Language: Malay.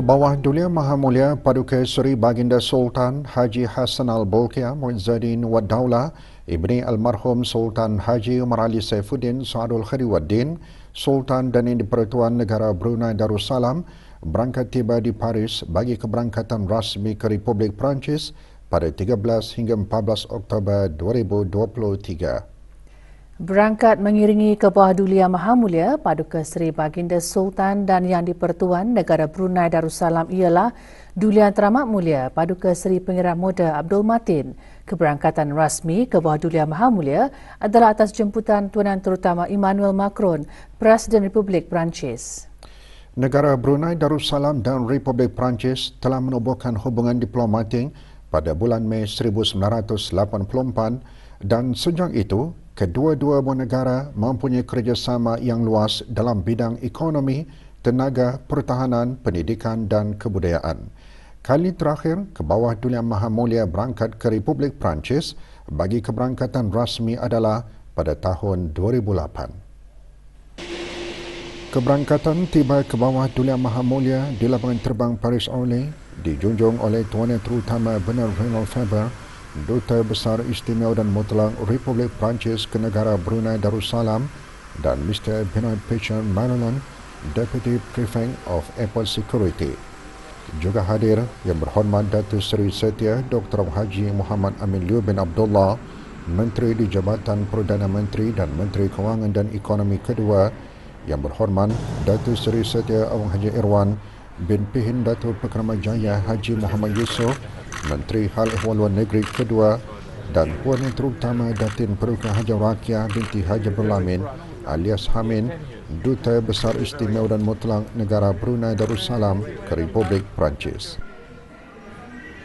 Kebawah Dulia Maha Mulia Paduka Seri Baginda Sultan Haji Hassan Al-Bolkiah Muizzadin Waddaulah Ibni Almarhum Sultan Haji Umar Ali Saifuddin Saadul Khariwaddin Sultan dan Indi Pertuan Negara Brunei Darussalam berangkat tiba di Paris bagi keberangkatan rasmi ke Republik Perancis pada 13 hingga 14 Oktober 2023. Berangkat mengiringi kebawah dulia maha mulia, Paduka Seri Baginda Sultan dan Yang Dipertuan Negara Brunei Darussalam ialah Dulia Teramat Mulia Paduka Seri Pengiran Muda Abdul Matin. Keberangkatan rasmi kebawah dulia maha mulia adalah atas jemputan Tuanan Terutama Emmanuel Macron, Presiden Republik Perancis. Negara Brunei Darussalam dan Republik Perancis telah menubuhkan hubungan diplomatik pada bulan Mei 1984 dan sejak itu kedua-dua buah negara mempunyai kerjasama yang luas dalam bidang ekonomi, tenaga, pertahanan, pendidikan dan kebudayaan. Kali terakhir, kebawah Dulia Maha Mulia berangkat ke Republik Perancis bagi keberangkatan rasmi adalah pada tahun 2008. Keberangkatan tiba ke bawah Dulia Maha Mulia di lapangan terbang Paris Orly dijunjung oleh Tuan Yang Terutama Bernard Reynolds Faber Duta Besar Istimewa dan Mutlak Republik Perancis ke negara Brunei Darussalam dan Mr. Benoit Pichon Manonon, Deputy Prefect of Airport Security. Juga hadir yang berhormat Datu Seri Setia Dr. Haji Muhammad Amin Liu bin Abdullah, Menteri di Jabatan Perdana Menteri dan Menteri Kewangan dan Ekonomi Kedua, yang berhormat Datu Seri Setia Awang Haji Irwan bin Pihin Datu Pekramajaya Haji Muhammad Yusof, Menteri Hal Ehwal Luar Negeri kedua dan Puan Menteri Utama Datin Perukah Haji Rakia binti Haji Berlamin alias Hamin, Duta Besar Istimewa dan Mutlak Negara Brunei Darussalam ke Republik Perancis.